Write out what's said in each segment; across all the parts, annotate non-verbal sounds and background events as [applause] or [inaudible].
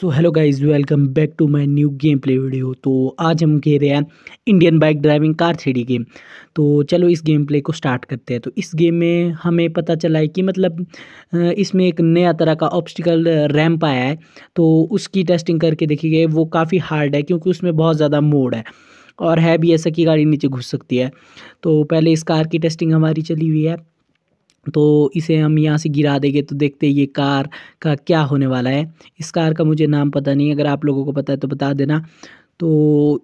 so hello guys welcome back to my new game play video तो आज हम खेल रहे हैं Indian bike driving car three game तो चलो इस गेम प्ले को स्टार्ट करते हैं तो इस गेम में हमें पता चला है कि मतलब इसमें एक नया तरह का ऑप्शिकल रैम्प आया है तो उसकी टेस्टिंग करके देखी गई वो काफ़ी हार्ड है क्योंकि उसमें बहुत ज़्यादा मोड है और है भी ऐसा कि गाड़ी नीचे घुस सकती है तो पहले इस कार की टेस्टिंग हमारी चली हुई है तो इसे हम यहाँ से गिरा देंगे तो देखते हैं ये कार का क्या होने वाला है इस कार का मुझे नाम पता नहीं अगर आप लोगों को पता है तो बता देना तो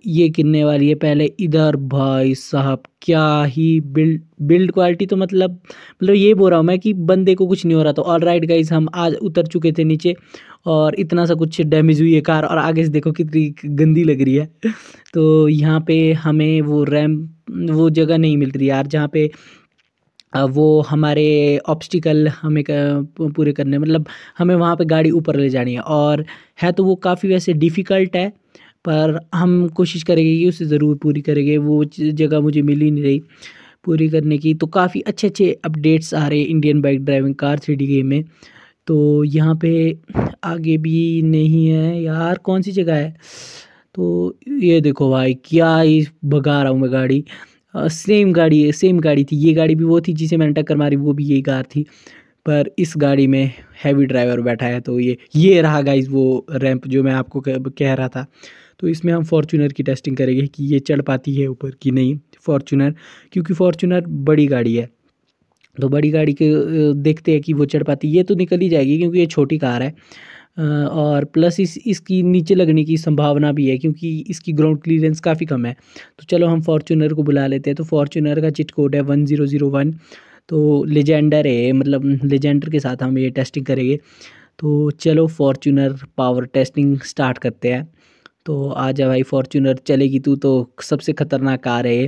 ये गिरने वाली है पहले इधर भाई साहब क्या ही बिल्ड बिल्ड क्वालिटी तो मतलब मतलब ये बोल रहा हूँ मैं कि बंदे को कुछ नहीं हो रहा था ऑल राइट गाइज हम आज उतर चुके थे नीचे और इतना सा कुछ डैमेज हुई है कार और आगे से देखो कितनी गंदी लग रही है [laughs] तो यहाँ पे हमें वो रैम वो जगह नहीं मिल रही यार जहाँ पे वो हमारे ऑब्स्टिकल हमें पूरे करने मतलब हमें वहाँ पे गाड़ी ऊपर ले जानी है और है तो वो काफ़ी वैसे डिफ़िकल्ट है पर हम कोशिश करेंगे कि उसे ज़रूर पूरी करेंगे वो जगह मुझे मिल ही नहीं रही पूरी करने की तो काफ़ी अच्छे अच्छे अपडेट्स आ रहे हैं Indian bike driving car three D game में तो यहाँ पे आगे भी नहीं है यार कौन सी जगह है तो ये देखो भाई क्या ही भगा रहा हूँ मैं गाड़ी सेम हाँ, गाड़ी सेम गाड़ी थी ये गाड़ी भी वो थी जिसे मैंने टक्कर मारी वो भी यही कार थी पर इस गाड़ी में हैवी ड्राइवर बैठा है तो ये ये रहा गाइज वो रैंप जो मैं आपको कह रहा था तो इसमें हम फॉर्चूनर की टेस्टिंग करेंगे कि ये चढ़ पाती है ऊपर कि नहीं फॉर्चूनर क्योंकि फॉर्चूनर बड़ी गाड़ी है तो बड़ी गाड़ी के देखते हैं कि वो चढ़ पाती ये तो निकल ही जाएगी क्योंकि ये छोटी कार है और प्लस इस इसकी नीचे लगने की संभावना भी है क्योंकि इसकी ग्राउंड क्लियरेंस काफ़ी कम है तो चलो हम फॉर्चूनर को बुला लेते हैं तो फॉर्चूनर का चिट कोड है वन ज़ीरो ज़ीरो वन तो लेजेंडर है मतलब लेजेंडर के साथ हम ये टेस्टिंग करेंगे तो चलो फॉर्चूनर पावर टेस्टिंग स्टार्ट करते हैं तो आ जा भाई फॉर्चूनर चलेगी तू तो सबसे ख़तरनाक कार है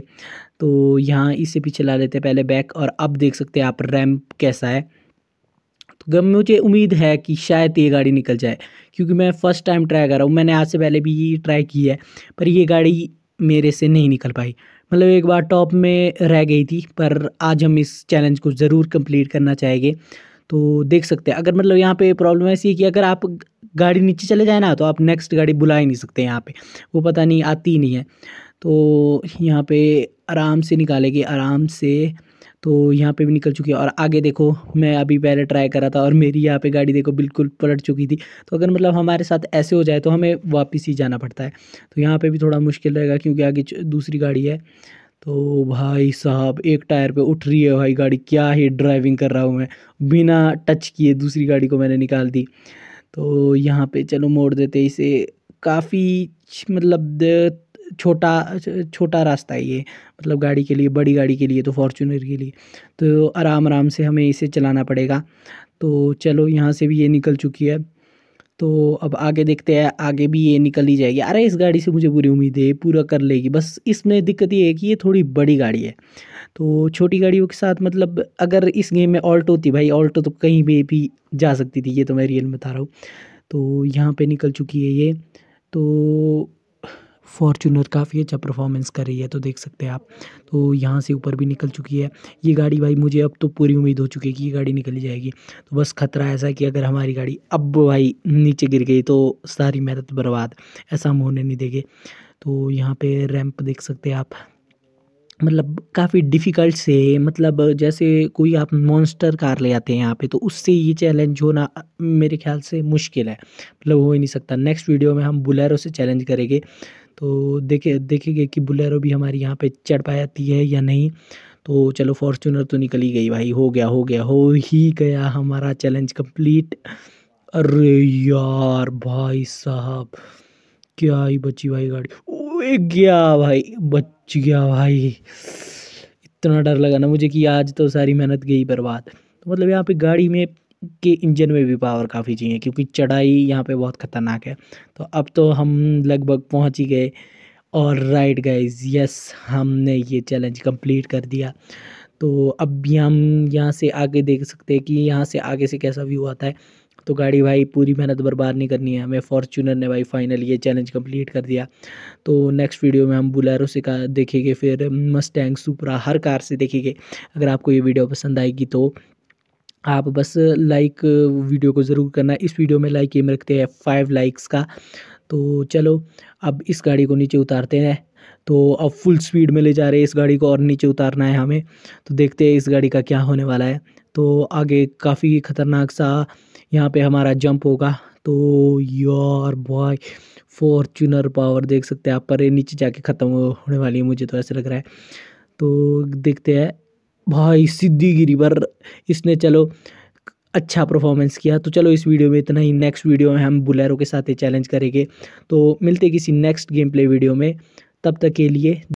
तो यहाँ इसे पीछे ला लेते हैं पहले बैक और अब देख सकते हैं आप रैम्प कैसा है मुझे उम्मीद है कि शायद ये गाड़ी निकल जाए क्योंकि मैं फ़र्स्ट टाइम ट्राई कर रहा हूँ मैंने आज से पहले भी ये ट्राई की है पर ये गाड़ी मेरे से नहीं निकल पाई मतलब एक बार टॉप में रह गई थी पर आज हम इस चैलेंज को ज़रूर कंप्लीट करना चाहेंगे तो देख सकते हैं अगर मतलब यहाँ पे प्रॉब्लम ऐसी है कि अगर आप गाड़ी नीचे चले जाए ना तो आप नेक्स्ट गाड़ी बुला ही नहीं सकते यहाँ पे वो पता नहीं आती ही नहीं है तो यहाँ पे आराम से निकालेगी आराम से तो यहाँ पे भी निकल चुकी है और आगे देखो मैं अभी पहले ट्राई कर रहा था और मेरी यहाँ पे गाड़ी देखो बिल्कुल पलट चुकी थी तो अगर मतलब हमारे साथ ऐसे हो जाए तो हमें वापस ही जाना पड़ता है तो यहाँ पे भी थोड़ा मुश्किल रहेगा क्योंकि आगे दूसरी गाड़ी है तो भाई साहब एक टायर पर उठ रही है भाई गाड़ी क्या ही ड्राइविंग कर रहा हूँ मैं बिना टच किए दूसरी गाड़ी को मैंने निकाल दी तो यहाँ पर चलो मोड़ देते इसे काफ़ी मतलब छोटा छोटा रास्ता है ये मतलब गाड़ी के लिए बड़ी गाड़ी के लिए तो फॉर्चूनर के लिए तो आराम आराम से हमें इसे चलाना पड़ेगा तो चलो यहाँ से भी ये निकल चुकी है तो अब आगे देखते हैं आगे भी ये निकल ही जाएगी अरे इस गाड़ी से मुझे पूरी उम्मीद है पूरा कर लेगी बस इसमें दिक्कत ये है कि ये थोड़ी बड़ी गाड़ी है तो छोटी गाड़ियों के साथ मतलब अगर इस गेम में ऑल्टो थी भाई ऑल्टो तो कहीं भी भी जा सकती थी ये तो मैं रियल बता रहा हूँ तो यहाँ पे निकल चुकी है ये तो फॉर्चूनर काफ़ी अच्छा परफॉर्मेंस कर रही है तो देख सकते हैं आप तो यहाँ से ऊपर भी निकल चुकी है ये गाड़ी भाई मुझे अब तो पूरी उम्मीद हो चुकी है कि ये गाड़ी निकल जाएगी तो बस खतरा ऐसा है कि अगर हमारी गाड़ी अब भाई नीचे गिर गई तो सारी मेहनत बर्बाद ऐसा हम होने नहीं देंगे तो यहाँ पर रैम्प देख सकते हैं आप मतलब काफ़ी डिफ़िकल्ट से मतलब जैसे कोई आप मॉन्स्टर कार ले आते हैं यहाँ पे तो उससे ये चैलेंज होना मेरे ख्याल से मुश्किल है मतलब हो ही नहीं सकता नेक्स्ट वीडियो में हम बुलेरो से चैलेंज करेंगे तो देखे देखेंगे कि बुलेरो भी हमारी यहाँ पे चढ़ पाती है या नहीं तो चलो फॉर्चूनर तो निकल ही गई भाई हो गया हो गया हो ही गया हमारा चैलेंज कंप्लीट अरे यार भाई साहब क्या ही बची भाई गाड़ी ओ गया भाई बच गया भाई इतना डर लगा ना मुझे कि आज तो सारी मेहनत गई बर्बाद तो मतलब यहाँ पे गाड़ी में के इंजन में भी पावर काफ़ी चाहिए क्योंकि चढ़ाई यहाँ पे बहुत ख़तरनाक है तो अब तो हम लगभग पहुँच ही गए और राइट गाइज यस हमने ये चैलेंज कंप्लीट कर दिया तो अब भी हम यहाँ से आगे देख सकते हैं कि यहाँ से आगे से कैसा व्यू आता है तो गाड़ी भाई पूरी मेहनत बर्बाद नहीं करनी है हमें फॉर्चूनर ने भाई फाइनल ये चैलेंज कंप्लीट कर दिया तो नेक्स्ट वीडियो में हम बुलेरो से का देखेंगे फिर मस्टैंग सुपरा हर कार से देखेंगे अगर आपको ये वीडियो पसंद आएगी तो आप बस लाइक वीडियो को ज़रूर करना इस वीडियो में लाइक एम रखते हैं फाइव लाइक्स का तो चलो अब इस गाड़ी को नीचे उतारते हैं तो अब फुल स्पीड में ले जा रहे हैं इस गाड़ी को और नीचे उतारना है हमें तो देखते हैं इस गाड़ी का क्या होने वाला है तो आगे काफ़ी ख़तरनाक सा यहाँ पे हमारा जंप होगा तो योर बॉय फॉर्चूनर पावर देख सकते हैं आप पर नीचे जाके ख़त्म होने वाली है मुझे तो ऐसा लग रहा है तो देखते हैं भाई सिद्धि गिरी पर इसने चलो अच्छा परफॉर्मेंस किया तो चलो इस वीडियो में इतना ही नेक्स्ट वीडियो में हम बुलेरो के साथ ही चैलेंज करेंगे तो मिलते किसी नेक्स्ट गेम प्ले वीडियो में तब तक के लिए